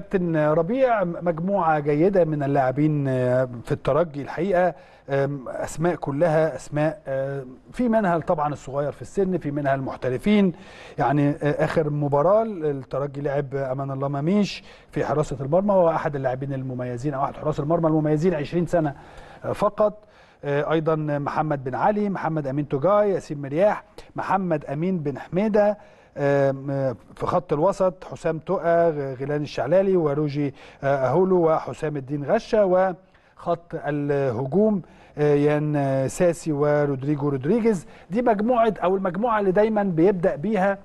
كابتن ربيع مجموعة جيدة من اللاعبين آه، في الترجي الحقيقة آه، أسماء كلها أسماء آه، في منها طبعا الصغير في السن في منها المحترفين يعني آخر مباراة الترجي لعب أمان الله ماميش في حراسة المرمى هو أحد اللاعبين المميزين أو أحد حراس المرمى المميزين 20 سنة فقط ايضا محمد بن علي محمد امين توجاي ياسين مرياح محمد امين بن حميده في خط الوسط حسام تقى غيلان الشعلالي وروجي آه، اهولو وحسام الدين غشه وخط الهجوم آه، يان آه، ساسي ورودريجو رودريجيز دي مجموعه او المجموعه اللي دايما بيبدا بيها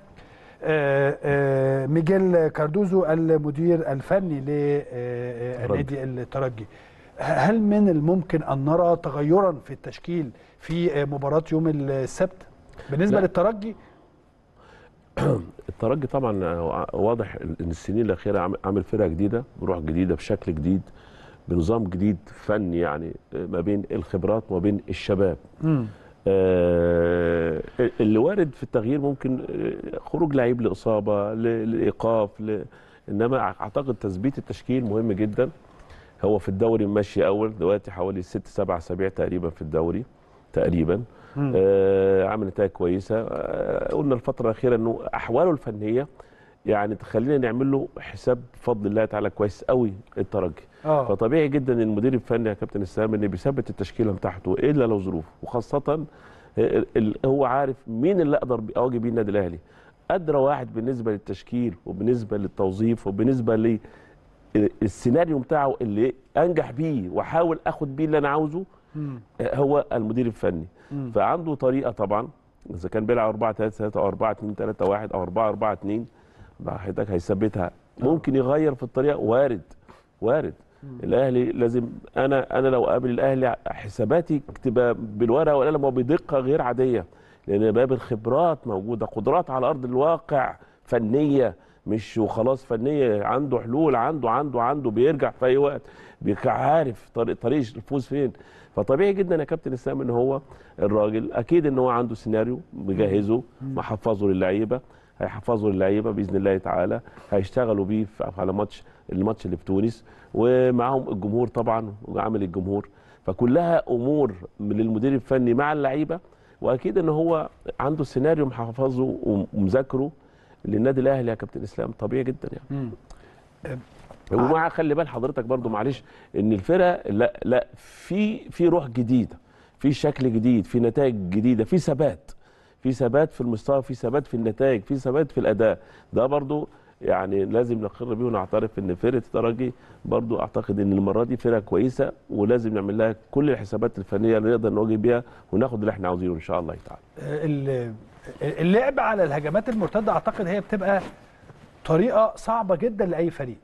ميجيل كاردوزو المدير الفني للنادي الترجي هل من الممكن ان نرى تغيرا في التشكيل في مباراه يوم السبت بالنسبه لا. للترجي الترجي طبعا آه، واضح ان السنين الاخيره عامل فرقه جديده بروح جديده بشكل جديد بنظام جديد فني يعني آه، ما بين الخبرات وما بين الشباب آه اللي وارد في التغيير ممكن آه، خروج لعيب لاصابه لايقاف ل... انما اعتقد تثبيت التشكيل مهم جدا هو في الدوري ماشي اول دلوقتي حوالي ست سبع اسابيع تقريبا في الدوري تقريبا آه عمل نتائج كويسه آه قلنا الفتره الاخيره انه احواله الفنيه يعني تخلينا نعمل له حساب بفضل الله تعالى كويس قوي الترجي أوه. فطبيعي جدا المدير الفني يا كابتن السلام ان بيثبت التشكيله بتاعته الا لو ظروف وخاصه آه، هو عارف مين اللي اقدر اواجه بيه النادي الاهلي ادرى واحد بالنسبه للتشكيل وبالنسبه للتوظيف وبالنسبه للسيناريو آه، بتاعه اللي انجح بيه واحاول اخد بيه اللي انا عاوزه مم. آه، هو المدير الفني مم. فعنده طريقه طبعا اذا كان بيلعب 4 3 3 او 4 2 3 1 او 4 4 2 حضرتك هيثبتها آه. ممكن يغير في الطريقه وارد وارد مم. الاهلي لازم انا انا لو قابل الاهلي حساباتي اكتبها بالورقه والقلم وبدقه غير عاديه لان باب الخبرات موجوده قدرات على ارض الواقع فنيه مش وخلاص فنيه عنده حلول عنده عنده عنده بيرجع في اي وقت عارف طريق طريق الفوز فين فطبيعي جدا يا كابتن اسلام ان هو الراجل اكيد ان هو عنده سيناريو مجهزه محفظه للعيبه هيحفظوا اللعيبه باذن الله تعالى هيشتغلوا بيه على ماتش الماتش اللي في تونس ومعاهم الجمهور طبعا وعامل الجمهور فكلها امور للمدير الفني مع اللعيبه واكيد ان هو عنده سيناريو محفظه ومذاكره للنادي الاهلي يا كابتن اسلام طبيعي جدا يعني أه، ومع خلي بال حضرتك برضو معلش ان الفرقه لا لا في في روح جديده في شكل جديد في نتائج جديده في ثبات في ثبات في المستوى في ثبات في النتائج في ثبات في الاداء ده برضو يعني لازم نقر بيه ونعترف ان فرقه الترجي برضو اعتقد ان المره دي فرقه كويسه ولازم نعمل لها كل الحسابات الفنيه اللي نقدر نواجه بيها وناخد اللي احنا عاوزينه ان شاء الله تعالى أه، اللعب على الهجمات المرتده اعتقد هي بتبقى طريقه صعبه جدا لاي فريق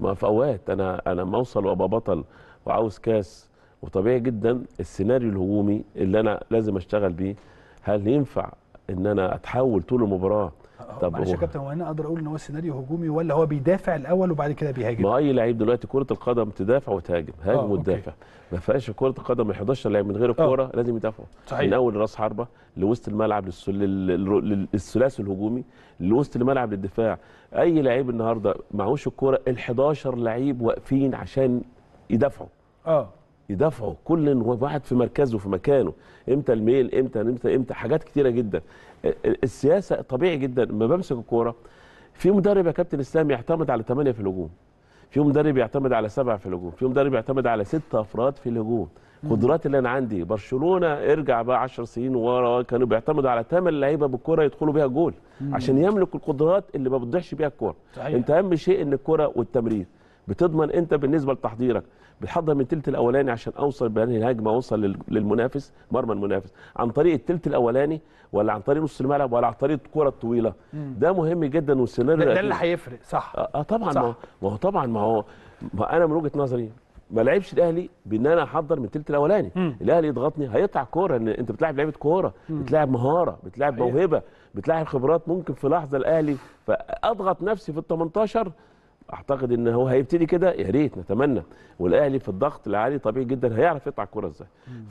ما في اوقات انا انا ما اوصل وابقى بطل وعاوز كاس وطبيعي جدا السيناريو الهجومي اللي انا لازم اشتغل بيه هل ينفع ان انا اتحول طول المباراه أه، طب معلش يا كابتن هو هنا اقدر اقول ان هو سيناريو هجومي ولا هو بيدافع الاول وبعد كده بيهاجم؟ ما اي لعيب دلوقتي كره القدم تدافع وتهاجم، هاجم أه، وتدافع، ما فيهاش كره القدم 11 لاعب من غير الكوره أه. لازم يدافعوا صحيح. من اول راس حربه لوسط الملعب للثلاثي الهجومي لوسط الملعب للدفاع، اي لعيب النهارده معهوش الكوره ال 11 لعيب واقفين عشان يدافعوا اه يدافعوا كل واحد في مركزه في مكانه امتى الميل امتى امتى امتى حاجات كتيره جدا السياسه طبيعي جدا لما بمسك الكوره في مدرب يا كابتن اسلام يعتمد على ثمانيه في الهجوم في مدرب يعتمد على سبعه في الهجوم في مدرب يعتمد على سته افراد في الهجوم قدرات اللي انا عندي برشلونه ارجع بقى 10 سنين ورا كانوا بيعتمدوا على ثمان لعيبه بالكوره يدخلوا بيها جول عشان يملك القدرات اللي ما بتضيعش بيها الكوره انت اهم شيء ان الكوره والتمرير بتضمن انت بالنسبه لتحضيرك بتحضر من الثلث الاولاني عشان اوصل بهذه الهجمه اوصل للمنافس مرمى المنافس عن طريق الثلث الاولاني ولا عن طريق نص الملعب ولا عن طريق الكره الطويله ده مهم جدا والسيناريو ده, ده اللي هيفرق صح آه،, اه طبعا صح. ما هو طبعا ما هو انا من وجهه نظري ما لعبش الاهلي بان انا احضر من الثلث الاولاني الاهلي يضغطني هيقطع كوره ان انت بتلعب لعبه كوره بتلعب مهاره بتلعب موهبه بتلعب خبرات ممكن في لحظه الاهلي فاضغط نفسي في ال 18 اعتقد ان هو هيبتدي كده يا ريت نتمنى والاهلي في الضغط العالي طبيعي جدا هيعرف يقطع الكره ازاي